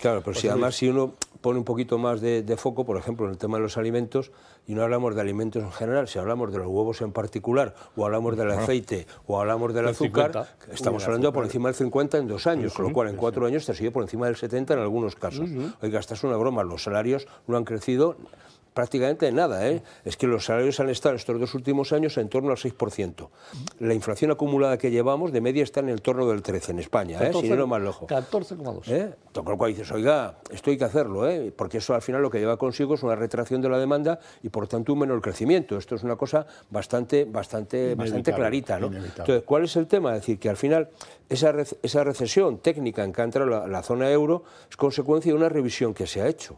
Claro, pero si además si uno pone un poquito más de, foco, por ejemplo, en el tema de los alimentos, y no hablamos de alimentos en general, si hablamos de los huevos en particular, o hablamos del aceite, o hablamos del azúcar, estamos hablando por encima del 50 en dos años, con lo cual en cuatro años te sigue por encima del 70 en algunos casos. Oiga, esta es una broma, los salarios no han crecido prácticamente nada. ¿eh? Es que los salarios han estado estos dos últimos años en torno al 6%. La inflación acumulada que llevamos de media está en el torno del 13% en España, ¿eh? si no más lejos. 14,2. ¿Eh? Con lo cual dices, oiga, esto hay que hacerlo, ¿eh? porque eso al final lo que lleva consigo es una retracción de la demanda y por tanto un menor crecimiento. Esto es una cosa bastante, bastante, bastante clarita. Entonces, ¿cuál es el tema? Es decir, que al final esa, recesión técnica en que entra la, zona euro es consecuencia de una revisión que se ha hecho.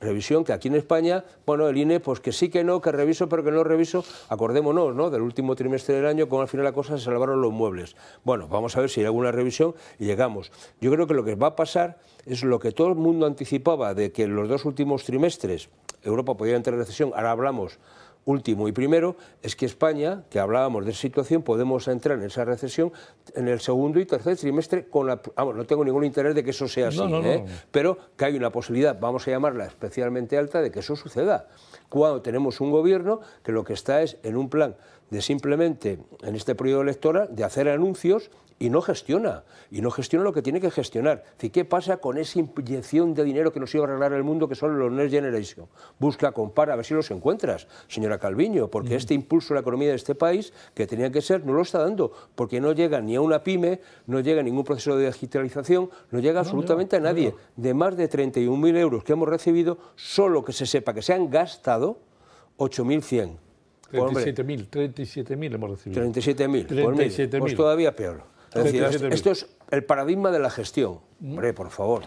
Revisión que aquí en España bueno, el INE, pues que sí, que no, que reviso, pero que no reviso. Acordémonos, ¿no? Del último trimestre del año, como al final la cosa se salvaron los muebles. Bueno, vamos a ver si hay alguna revisión y llegamos. Yo creo que lo que va a pasar es lo que todo el mundo anticipaba de que en los dos últimos trimestres Europa podía entrar en recesión. Ahora hablamos Último y primero es que España, que hablábamos de situación, podemos entrar en esa recesión en el segundo y tercer trimestre con la... no tengo ningún interés de que eso sea así, ¿eh? pero que hay una posibilidad, vamos a llamarla especialmente alta, de que eso suceda. Cuando tenemos un gobierno que lo que está es en un plan de simplemente, en este periodo electoral, de hacer anuncios y no gestiona, y no gestiona lo que tiene que gestionar. ¿Qué pasa con esa inyección de dinero que nos iba a arreglar el mundo que son los Next Generation? Busca, compara, a ver si los encuentras, señora Calviño, porque mm. este impulso a la economía de este país, que tenía que ser, no lo está dando, porque no llega ni a una pyme, no llega a ningún proceso de digitalización, no llega absolutamente a nadie. De más de 31.000 euros que hemos recibido, solo que se sepa que se han gastado 8.100. 37.000, 37.000 hemos recibido. 37.000. 37 pues todavía peor. Es esto es el paradigma de la gestión. Mm. Hombre, por favor.